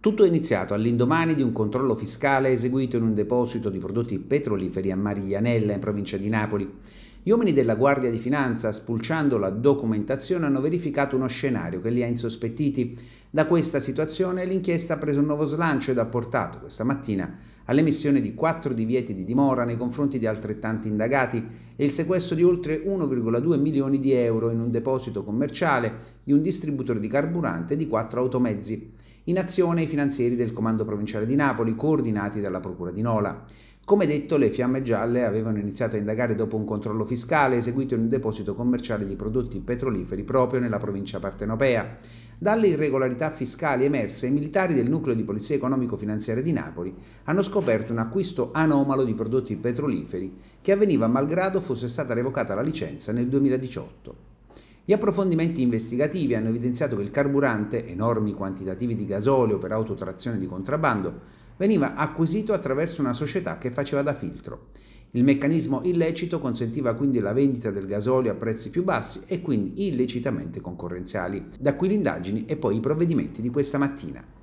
Tutto è iniziato all'indomani di un controllo fiscale eseguito in un deposito di prodotti petroliferi a Marianella, in provincia di Napoli. Gli uomini della Guardia di Finanza, spulciando la documentazione, hanno verificato uno scenario che li ha insospettiti. Da questa situazione l'inchiesta ha preso un nuovo slancio ed ha portato questa mattina all'emissione di quattro divieti di dimora nei confronti di altrettanti indagati e il sequestro di oltre 1,2 milioni di euro in un deposito commerciale di un distributore di carburante e di quattro automezzi. In azione i finanzieri del Comando Provinciale di Napoli, coordinati dalla Procura di Nola. Come detto, le fiamme gialle avevano iniziato a indagare dopo un controllo fiscale eseguito in un deposito commerciale di prodotti petroliferi proprio nella provincia partenopea. Dalle irregolarità fiscali emerse, i militari del nucleo di polizia economico-finanziaria di Napoli hanno scoperto un acquisto anomalo di prodotti petroliferi che avveniva malgrado fosse stata revocata la licenza nel 2018. Gli approfondimenti investigativi hanno evidenziato che il carburante, enormi quantitativi di gasolio per autotrazione di contrabbando, veniva acquisito attraverso una società che faceva da filtro. Il meccanismo illecito consentiva quindi la vendita del gasolio a prezzi più bassi e quindi illecitamente concorrenziali. Da qui le indagini e poi i provvedimenti di questa mattina.